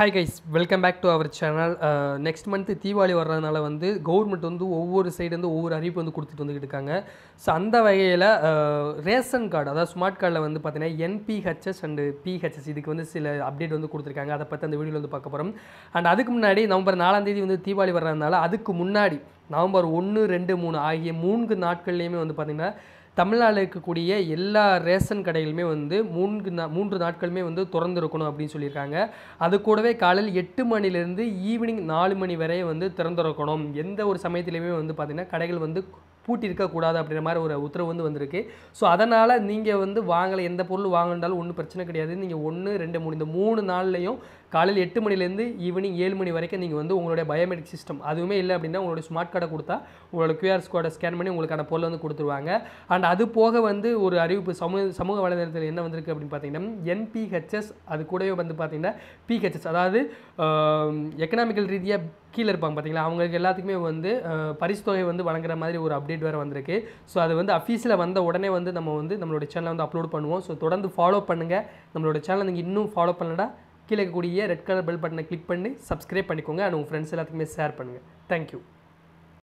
hi guys welcome back to our channel next month Deepavali வர்றதுனால வந்து government வந்து ஒவ்வொரு சைடு வந்து ஒவ்வொரு அறிவிப்பு வந்து கொடுத்துட்டு வந்துக்கிட்டு இருக்காங்க ஸோ அந்த வகையில் ரேஷன் கார்டு அதாவது ஸ்மார்ட் கார்டில் வந்து பார்த்தீங்கன்னா என்பிஹெச்எஸ் அண்டு பிஹெச்எஸ் இதுக்கு வந்து சில அப்டேட் வந்து கொடுத்துருக்காங்க அதை பற்றி அந்த வீடியோவில் வந்து பார்க்க போகிறோம் அண்ட் அதுக்கு முன்னாடி நவம்பர் நாலாம் தேதி வந்து தீபாவளி வர்றதுனால அதுக்கு முன்னாடி நவம்பர் ஒன்று ரெண்டு மூணு ஆகிய மூன்று நாட்கள்லேயுமே வந்து பார்த்திங்கன்னா தமிழ்நாட்டில் இருக்கக்கூடிய எல்லா ரேஷன் கடைகளுமே வந்து மூன்று நா மூன்று நாட்களுமே வந்து திறந்திருக்கணும் அப்படின்னு சொல்லியிருக்காங்க அது கூடவே காலையில் எட்டு மணிலேருந்து ஈவினிங் நாலு மணி வரை வந்து திறந்திருக்கணும் எந்த ஒரு சமயத்திலையுமே வந்து பார்த்திங்கன்னா கடைகள் வந்து பூட்டி இருக்கக்கூடாது அப்படின்ற மாதிரி ஒரு உத்தரவு வந்து வந்திருக்கு ஸோ அதனால் நீங்கள் வந்து வாங்கலை எந்த பொருள் வாங்கினாலும் ஒன்றும் பிரச்சனை கிடையாது நீங்கள் ஒன்று ரெண்டு மூணு இந்த மூணு நாள்லையும் காலையில் எட்டு மணிலேருந்து ஈவினிங் ஏழு மணி வரைக்கும் நீங்கள் வந்து உங்களுடைய பயோமெட்ரிக் சிஸ்டம் அதுவுமே இல்லை அப்படின்னா உங்களுடைய ஸ்மார்ட் கார்டை கொடுத்தா உங்களோட கியூஆர் கோடை ஸ்கேன் பண்ணி உங்களுக்கான பொருள் வந்து கொடுத்துருவாங்க அண்ட் அது போக வந்து ஒரு அறிவிப்பு சமூக சமூக வலைதளத்தில் என்ன வந்திருக்கு அப்படின்னு பார்த்தீங்கன்னா என்பிஹெச்எஸ் அது கூடவே வந்து பார்த்தீங்கன்னா பிஹெச்எஸ் அதாவது எக்கனாமிக்கல் ரீதியாக கீழே இருப்பாங்க பார்த்தீங்களா அவங்களுக்கு எல்லாத்துக்குமே வந்து பரிசு தொகை வந்து வழங்குற மாதிரி ஒரு அப்டேட் வேறு வந்திருக்கு ஸோ அது வந்து அஃபீஸில் வந்த உடனே வந்து நம்ம வந்து நம்மளோட சேனலை வந்து அப்லோட் பண்ணுவோம் ஸோ தொடர்ந்து ஃபாலோ பண்ணுங்கள் நம்மளோட சேனலை நீங்கள் இன்னும் ஃபாலோ பண்ணலன்னா கீழே இருக்கக்கூடிய ரெட் கலர் பெல் பட்டனை கிளிக் பண்ணி சப்ஸ்கிரைப் பண்ணிக்கோங்க அண்ட் உங்கள் ஃப்ரெண்ட்ஸ் எல்லாத்துக்குமே ஷேர் பண்ணுங்கள் தேங்க்யூ